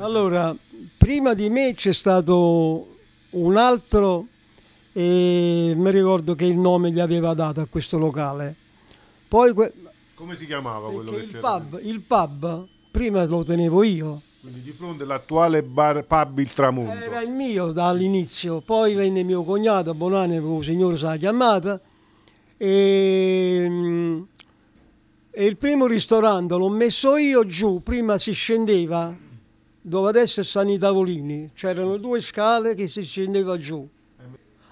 Allora, prima di me c'è stato un altro e mi ricordo che il nome gli aveva dato a questo locale. Poi Come si chiamava quello che il c'era? Pub, il pub, prima lo tenevo io. Quindi di fronte all'attuale bar pub Il Tramonto. Era il mio dall'inizio, poi venne mio cognato Bonani, il signore sa la chiamata, e, mm, e il primo ristorante l'ho messo io giù, prima si scendeva dove adesso stanno i tavolini, c'erano due scale che si scendeva giù.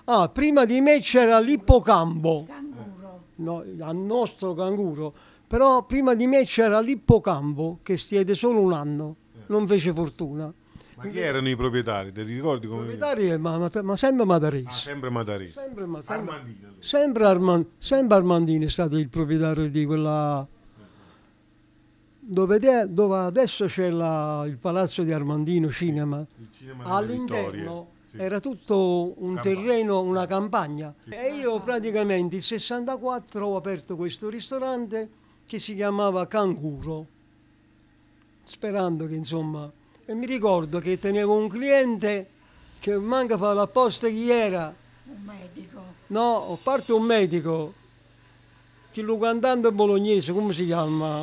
Ah, prima di me c'era l'ippocambo. Canguro. No, al nostro canguro. Però prima di me c'era l'ippocambo che stiede solo un anno, non fece fortuna. Ma chi erano i proprietari? Ti ricordi come? I proprietari, eh, ma, ma, ma sempre Matarese. Ah, sempre Matarese. Sempre, ma, sempre, Armandino. Sempre, Arman, sempre Armandino è stato il proprietario di quella dove, dove adesso c'è la, il palazzo di Armandino Cinema, cinema all'interno sì. era tutto un campagna. terreno, una campagna. Sì. E io praticamente nel 64 ho aperto questo ristorante che si chiamava Canguro, sperando che insomma... E mi ricordo che tenevo un cliente che manca fa l'apposta chi era. Un medico. No, a parte un medico, che lo cantante bolognese, come si chiama?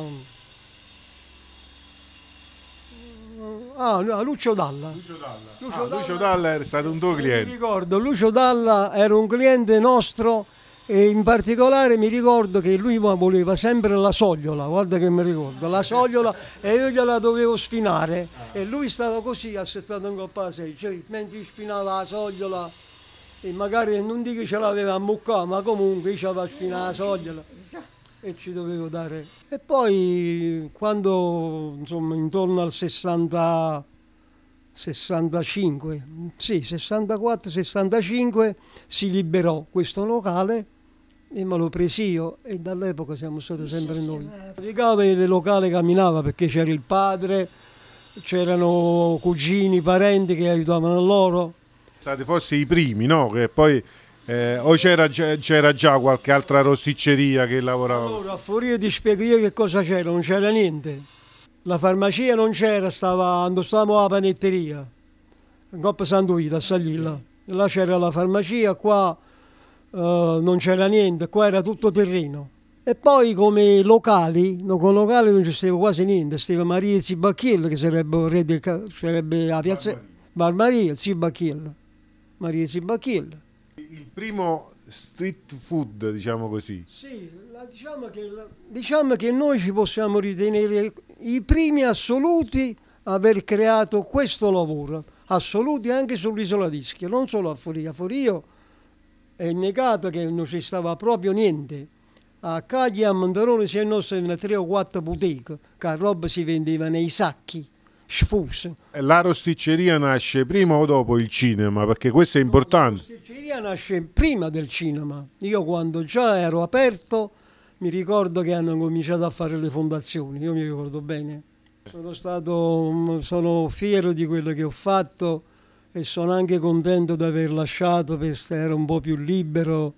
Ah, Lucio Dalla. Lucio Dalla. Lucio, ah, Dalla. Lucio Dalla era stato un tuo cliente. Mi ricordo, Lucio Dalla era un cliente nostro e in particolare mi ricordo che lui voleva sempre la sogliola, guarda che mi ricordo, la sogliola e io gliela dovevo spinare ah. e lui stava così assettato in coppa a sé, cioè, mentre spinava la sogliola e magari non dico che ce l'aveva a mucca, ma comunque ci aveva sfinare la sogliola e ci dovevo dare. E poi quando insomma intorno al 60, 65, sì 64-65 si liberò questo locale e me lo presi io e dall'epoca siamo stati sempre noi. Picava eh. il locale camminava perché c'era il padre, c'erano cugini, parenti che aiutavano loro. State forse i primi, no? Che poi eh, o c'era, c'era, già qualche altra rosticceria che lavorava? Allora, a furia ti spiego io che cosa c'era, non c'era niente. La farmacia non c'era, stava, stavamo alla panetteria, in Coppa Sanduita, a Saglilla. Là c'era la farmacia, qua eh, non c'era niente, qua era tutto terreno. E poi come locali, no, con locali non c'era quasi niente, stava Maria Zibacchiello, che sarebbe, sarebbe a piazza... Maria Zibacchiello. Maria Zibacchiello il primo street food, diciamo così. Sì, la, diciamo, che, la, diciamo, che, noi ci possiamo ritenere i primi assoluti a aver creato questo lavoro, assoluti anche sull'isola di Schio, non solo a Foria. A Forio è negato che non ci stava proprio niente. A Cagli e a Mandarone si è nostra in tre o quattro boutique, che la roba si vendeva nei sacchi sfuso. La rosticceria nasce prima o dopo il cinema? Perché questo è importante mia nasce prima del cinema. Io quando già ero aperto mi ricordo che hanno cominciato a fare le fondazioni, io mi ricordo bene. Sono, stato, mm, sono fiero di quello che ho fatto e sono anche contento di aver lasciato per stare un po' più libero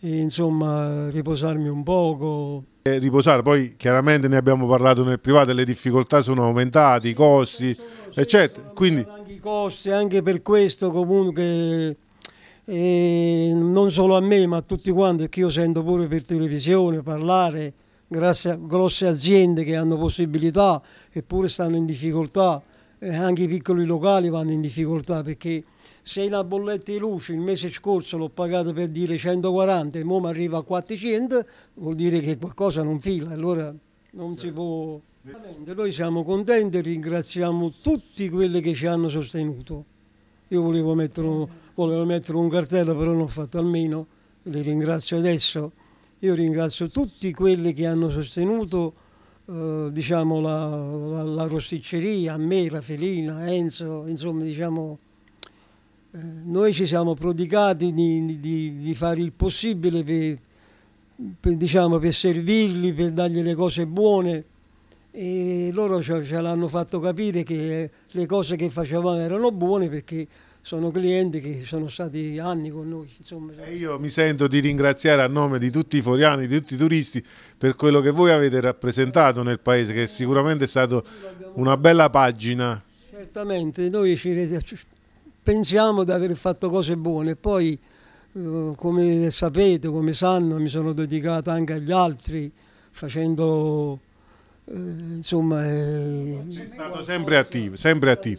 e insomma riposarmi un poco. E riposare, poi chiaramente ne abbiamo parlato nel privato, le difficoltà sono aumentate, i costi, eccetera. Quindi... Anche i costi, anche per questo comunque e non solo a me ma a tutti quanti, che io sento pure per televisione parlare, grazie a grosse aziende che hanno possibilità eppure stanno in difficoltà, eh, anche i piccoli locali vanno in difficoltà perché se la bolletta di luce il mese scorso l'ho pagata per dire 140 e ora mi arriva a 400 vuol dire che qualcosa non fila, allora non si può... Noi siamo contenti e ringraziamo tutti quelli che ci hanno sostenuto. Io volevo mettere un volevo mettere un cartello, però non ho fatto almeno, li ringrazio adesso. Io ringrazio tutti quelli che hanno sostenuto eh, diciamo, la, la, la, rosticceria, me, Rafelina, Enzo, insomma diciamo, eh, noi ci siamo prodigati di, di, di fare il possibile per, per, diciamo, per servirli, per dargli le cose buone e loro ce l'hanno fatto capire che le cose che facevamo erano buone perché sono clienti che sono stati anni con noi. Insomma. E io mi sento di ringraziare a nome di tutti i foriani, di tutti i turisti, per quello che voi avete rappresentato nel paese, che è sicuramente stata una bella pagina. Certamente, noi pensiamo di aver fatto cose buone, poi eh, come sapete, come sanno, mi sono dedicata anche agli altri, facendo... Eh, insomma, eh, è stato sempre attivo, sempre attivo.